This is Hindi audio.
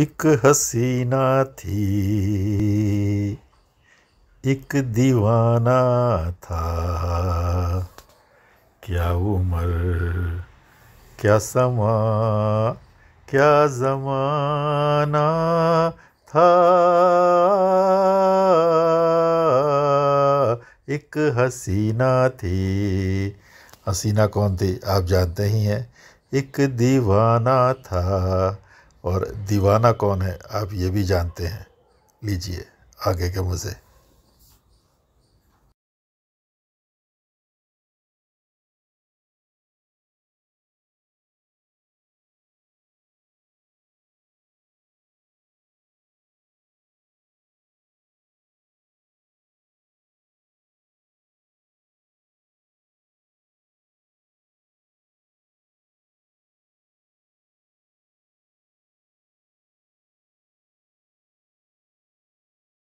एक हसीना थी एक दीवाना था क्या उम्र क्या समा क्या जमाना था एक हसीना थी हसीना कौन थी आप जानते ही हैं एक दीवाना था और दीवाना कौन है आप ये भी जानते हैं लीजिए आगे के मुझे